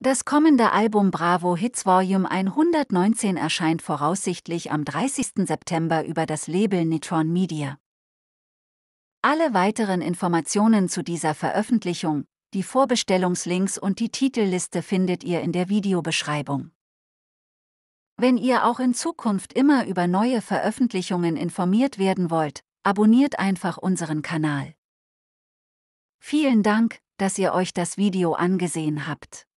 Das kommende Album Bravo Hits Volume 119 erscheint voraussichtlich am 30. September über das Label Nitron Media. Alle weiteren Informationen zu dieser Veröffentlichung, die Vorbestellungslinks und die Titelliste findet ihr in der Videobeschreibung. Wenn ihr auch in Zukunft immer über neue Veröffentlichungen informiert werden wollt, abonniert einfach unseren Kanal. Vielen Dank, dass ihr euch das Video angesehen habt.